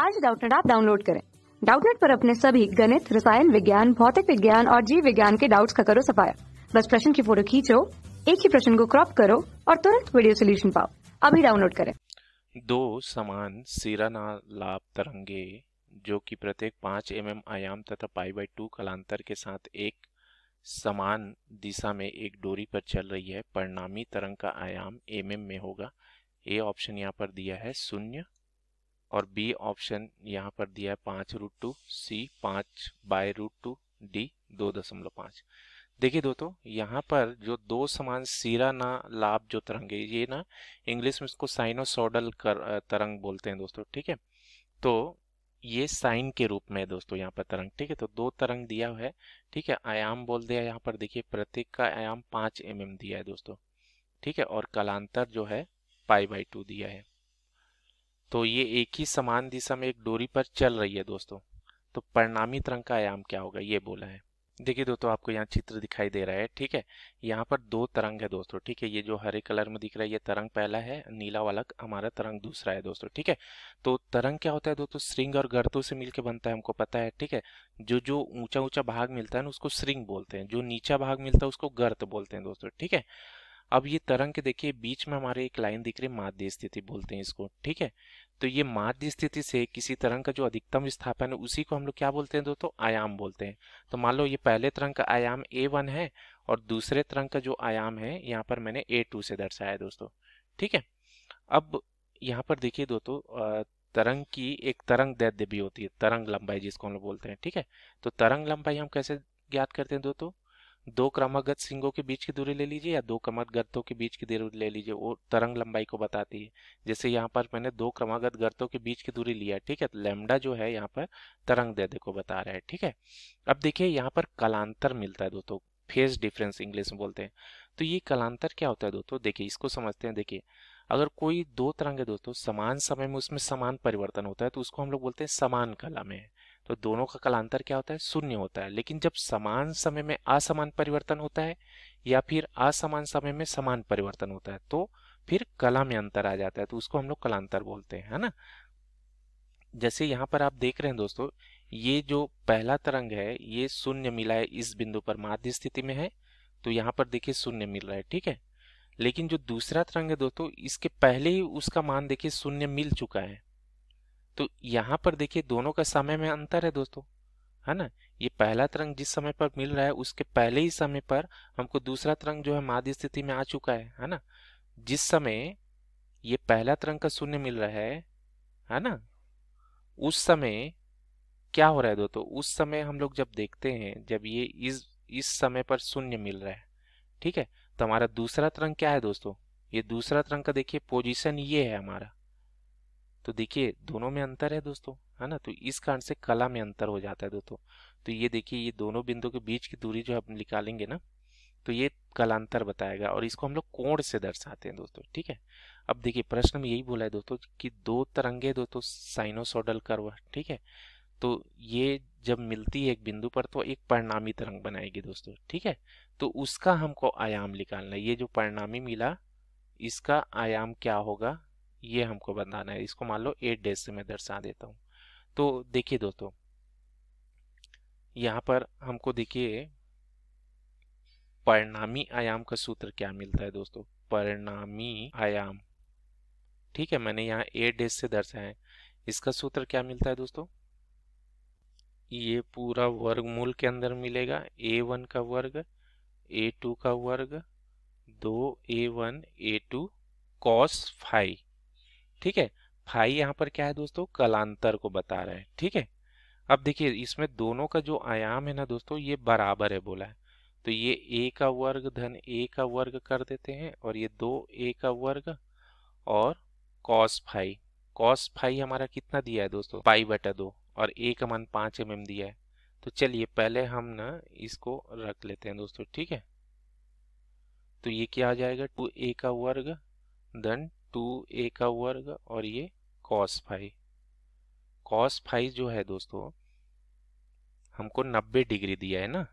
आज डाउटनेट आप डाउनलोड करें डाउटनेट पर अपने सभी गणित रसायन विज्ञान भौतिक विज्ञान और जीव विज्ञान के डाउट्स का करो सफाया बस प्रश्न की फोटो खींचो एक ही प्रश्न को क्रॉप करो और तुरंत वीडियो सोल्यूशन पाओ अभी डाउनलोड करें दो समान सिरा लाभ तरंगे जो कि प्रत्येक पांच एम mm आयाम तथा पाई बाई टू कलांतर के साथ एक समान दिशा में एक डोरी पर चल रही है परिणामी तरंग का आयाम एम mm में होगा ए ऑप्शन यहाँ पर दिया है शून्य और बी ऑप्शन यहाँ पर दिया है पाँच रूट टू सी पाँच बाय रूट टू डी दो दशमलव पाँच देखिए दोस्तों यहाँ पर जो दो समान सीरा ना लाभ जो तरंग है ये ना इंग्लिश में इसको साइनोसोडल कर तरंग बोलते हैं दोस्तों ठीक है तो ये साइन के रूप में है दोस्तों यहाँ पर तरंग ठीक है तो दो तरंग दिया हुआ है ठीक है आयाम बोल दिया यहाँ पर देखिए प्रत्येक का आयाम पाँच एम दिया है दोस्तों ठीक है और कलांतर जो है पाई बाई टू दिया है तो ये एक ही समान दिशा में एक डोरी पर चल रही है दोस्तों तो परिणामी तरंग का आयाम क्या होगा ये बोला है देखिए दोस्तों आपको यहाँ चित्र दिखाई दे रहा है ठीक है यहाँ पर दो तरंग है दोस्तों ठीक है ये जो हरे कलर में दिख रहा है ये तरंग पहला है नीला वाला हमारा तरंग दूसरा है दोस्तों ठीक है तो तरंग क्या होता है दोस्तों श्रृंग और गर्तों से मिलकर बनता है हमको पता है ठीक है जो जो ऊंचा ऊंचा भाग मिलता है ना उसको श्रृंग बोलते हैं जो नीचा भाग मिलता है उसको गर्त बोलते हैं दोस्तों ठीक है अब ये तरंग के देखिए बीच में हमारे एक लाइन दिख रही है माध्य स्थिति बोलते हैं इसको ठीक है तो ये माध्य स्थिति से किसी तरंग का जो अधिकतम विस्थापन है उसी को हम लोग क्या बोलते हैं दोस्तों आयाम बोलते हैं तो मान लो ये पहले तरंग का आयाम ए वन है और दूसरे तरंग का जो आयाम है यहाँ पर मैंने ए टू से दर्शाया दोस्तों ठीक है अब यहाँ पर देखिए दोस्तों तरंग की एक तरंग दैर्ध्य भी होती है तरंग लंबाई जिसको हम लोग बोलते हैं ठीक है तो तरंग लंबाई हम कैसे ज्ञात करते हैं दोस्तों दो क्रमागत सिंगों के बीच की दूरी ले लीजिए या दो क्रमागत गर्तों के बीच की दूरी ले लीजिए वो तरंग लंबाई को बताती है जैसे यहाँ पर मैंने दो क्रमागत गर्तों के बीच की दूरी लिया ठीक है लेमडा जो है यहाँ पर तरंग दैर्ध्य को बता रहा है ठीक है अब देखिए यहाँ पर कलांतर मिलता है दोस्तों फेस डिफरेंस इंग्लिश में बोलते हैं तो ये कलांतर क्या होता है दोस्तों देखिए इसको समझते हैं देखिए अगर कोई दो तरंग है दोस्तों समान समय में उसमें समान परिवर्तन होता है तो उसको हम लोग बोलते हैं समान कला में तो दोनों का कलांतर क्या होता है शून्य होता है लेकिन जब समान समय में असमान परिवर्तन होता है या फिर असमान समय में समान परिवर्तन होता है तो फिर कला में अंतर आ जाता है तो उसको हम लोग कलांतर बोलते हैं है ना जैसे यहाँ पर आप देख रहे हैं दोस्तों ये जो पहला तरंग है ये शून्य मिला है इस बिंदु पर माध्य स्थिति में है तो यहाँ पर देखिए शून्य मिल रहा है ठीक है लेकिन जो दूसरा तरंग है दोस्तों इसके पहले ही उसका मान देखिए शून्य मिल चुका है तो यहाँ पर देखिए दोनों का समय में अंतर है दोस्तों है ना ये पहला तरंग जिस समय पर मिल रहा है उसके पहले ही समय पर हमको दूसरा तरंग जो है माध्य स्थिति में आ चुका है है ना जिस समय ये पहला तरंग का शून्य मिल रहा है है ना उस समय क्या हो रहा है दोस्तों उस समय हम लोग जब देखते हैं जब ये इस इस समय पर शून्य मिल रहा है ठीक है तो हमारा दूसरा तरंग क्या है दोस्तों ये दूसरा तरंग का देखिए पोजिशन ये है हमारा तो देखिए दोनों में अंतर है दोस्तों है ना तो इस कारण से कला में अंतर हो जाता है दोस्तों तो ये देखिए ये दोनों बिंदु के बीच की दूरी जो हम निकालेंगे ना तो ये कलांतर बताएगा और इसको हम लोग कोण से दर्शाते हैं दोस्तों ठीक है अब देखिए प्रश्न में यही बोला है दोस्तों कि दो तरंगे दोस्तों साइनोसोडल कर्व ठीक है तो ये जब मिलती है एक बिंदु पर तो एक परिणामी तरंग बनाएगी दोस्तों ठीक है तो उसका हमको आयाम निकालना है ये जो परिणामी मिला इसका आयाम क्या होगा ये हमको बताना है इसको मान लो एट डेज से मैं दर्शा देता हूँ तो देखिए दोस्तों यहाँ पर हमको देखिए परिणामी आयाम का सूत्र क्या मिलता है दोस्तों परिणामी आयाम ठीक है मैंने यहाँ एट डेज से दर्शाया है इसका सूत्र क्या मिलता है दोस्तों ये पूरा वर्गमूल के अंदर मिलेगा ए वन का वर्ग ए टू का वर्ग दो a one a two cos five ठीक है फाई यहाँ पर क्या है दोस्तों कलांतर को बता रहे हैं ठीक है अब देखिए इसमें दोनों का जो आयाम है ना दोस्तों ये बराबर है बोला है तो ये ए का वर्ग धन ए का वर्ग कर देते हैं और ये दो ए का वर्ग और कॉस फाई कॉस फाई हमारा कितना दिया है दोस्तों पाई बटा दो और ए का मान पाँच एम दिया है तो चलिए पहले हम ना इसको रख लेते हैं दोस्तों ठीक है तो ये क्या आ जाएगा टू ए का वर्ग धन टू ए का वर्ग और ये कॉस फाइव कॉस फाइव जो है दोस्तों हमको 90 डिग्री दिया है ना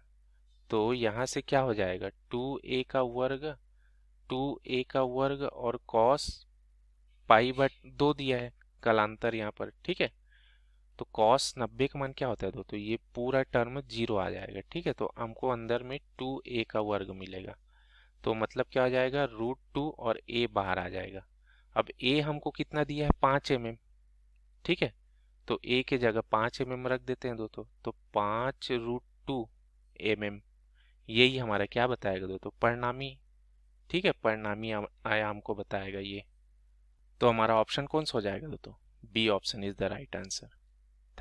तो यहाँ से क्या हो जाएगा टू ए का वर्ग टू ए का वर्ग और कॉस पाई बट दो दिया है कलांतर यहाँ पर ठीक है तो कॉस नब्बे का मान क्या होता है दोस्तों ये पूरा टर्म जीरो आ जाएगा ठीक है तो हमको अंदर में टू ए का वर्ग मिलेगा तो मतलब क्या हो जाएगा रूट टू और ए बाहर आ जाएगा अब ए हमको कितना दिया है पांच एम mm, ठीक है तो ए के जगह पांच एम mm रख देते हैं दोस्तों तो पांच रूट टू एम एम यही हमारा क्या बताएगा दोस्तों परिणामी ठीक है परिणामी आयाम को बताएगा ये तो हमारा ऑप्शन कौन सा हो जाएगा दोस्तों B option is the right answer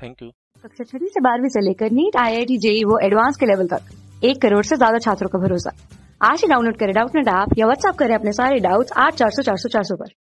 thank you कक्षा छठी से बारहवीं से लेकर NEET I I T JEE वो एडवांस के लेवल तक एक करोड़ से ज्यादा छात्रों का भरोसा आज ही डाउनलोड करें डाउट नेट ऐप या व्हाट्सअप करें अपने सारे डाउट्स आठ चार सौ चार सौ चार सौ पर